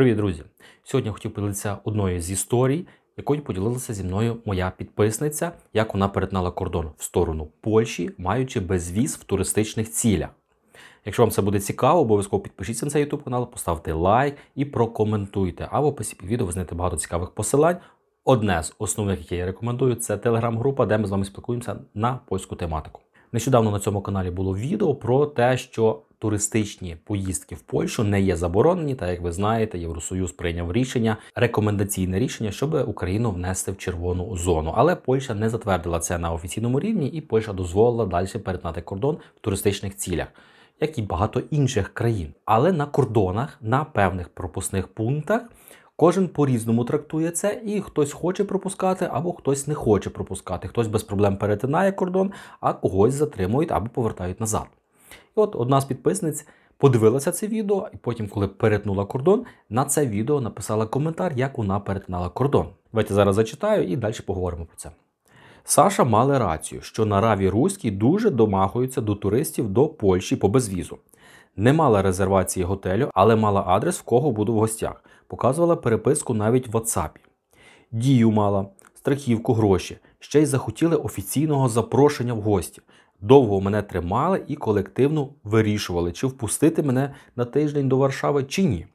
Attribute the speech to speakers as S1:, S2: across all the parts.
S1: Привіт, друзі! Сьогодні хотів поділитися одною з історій, якою поділилася зі мною моя підписниця, як вона перетнала кордон в сторону Польщі, маючи безвіз в туристичних цілях. Якщо вам це буде цікаво, обов'язково підпишіться на цей YouTube канал, поставте лайк і прокоментуйте. А в описі під відео ви знайдете багато цікавих посилань. Одне з основних, яке я рекомендую, це телеграм-група, де ми з вами спілкуємося на польську тематику. Нещодавно на цьому каналі було відео про те, що туристичні поїздки в Польщу не є заборонені, та як ви знаєте, Євросоюз прийняв рішення, рекомендаційне рішення, щоб Україну внести в червону зону. Але Польща не затвердила це на офіційному рівні, і Польща дозволила далі перетинати кордон в туристичних цілях. Як і багато інших країн, але на кордонах, на певних пропускних пунктах, кожен по-різному трактує це, і хтось хоче пропускати, або хтось не хоче пропускати. Хтось без проблем перетинає кордон, а когось затримують або повертають назад. І от одна з підписниць подивилася це відео, і потім, коли перетнула кордон, на це відео написала коментар, як вона перетинала кордон. Давайте зараз зачитаю і далі поговоримо про це. Саша мали рацію, що на Раві Руській дуже домахуються до туристів до Польщі по безвізу. Не мала резервації готелю, але мала адрес, в кого буду в гостях. Показувала переписку навіть в WhatsApp. Дію мала, страхівку, гроші. Ще й захотіли офіційного запрошення в гості довго мене тримали і колективно вирішували, чи впустити мене на тиждень до Варшави, чи ні.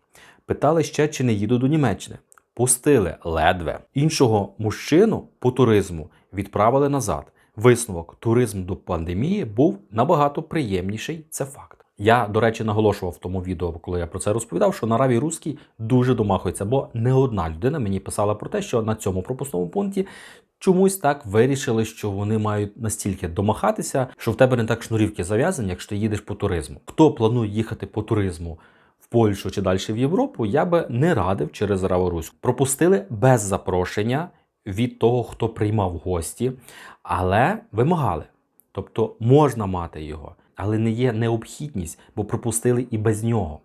S1: Питали ще, чи не їду до Німеччини. Пустили ледве. Іншого мужчину по туризму відправили назад. Висновок туризм до пандемії був набагато приємніший. Це факт. Я, до речі, наголошував в тому відео, коли я про це розповідав, що на Раві руській дуже домахується, бо не одна людина мені писала про те, що на цьому пропускному пункті чомусь так вирішили, що вони мають настільки домахатися, що в тебе не так шнурівки зав'язані, якщо ти їдеш по туризму. Хто планує їхати по туризму? В Польщу чи далі в Європу я би не радив через Раворусь. Пропустили без запрошення від того, хто приймав гості, але вимагали. Тобто можна мати його, але не є необхідність, бо пропустили і без нього.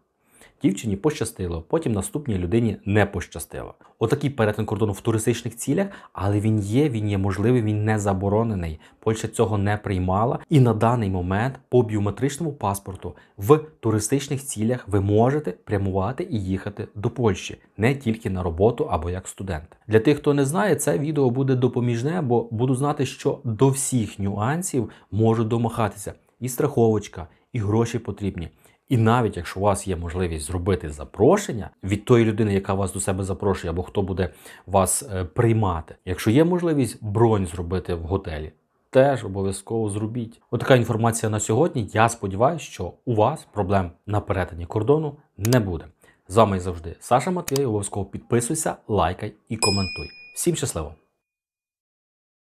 S1: Дівчині пощастило, потім наступній людині не пощастило. Отакий перетин кордону в туристичних цілях, але він є, він є можливий, він не заборонений. Польща цього не приймала. І на даний момент по біометричному паспорту в туристичних цілях ви можете прямувати і їхати до Польщі, не тільки на роботу або як студент. Для тих, хто не знає, це відео буде допоміжне, бо буду знати, що до всіх нюансів можу домахатися. І страховочка, і гроші потрібні. І навіть якщо у вас є можливість зробити запрошення від тої людини, яка вас до себе запрошує, або хто буде вас е, приймати, якщо є можливість бронь зробити в готелі. Теж обов'язково зробіть. Отака От інформація на сьогодні. Я сподіваюся, що у вас проблем на перетині кордону не буде. З вами завжди Саша Матвій. Обов'язково підписуйся, лайкай і коментуй. Всім щасливо!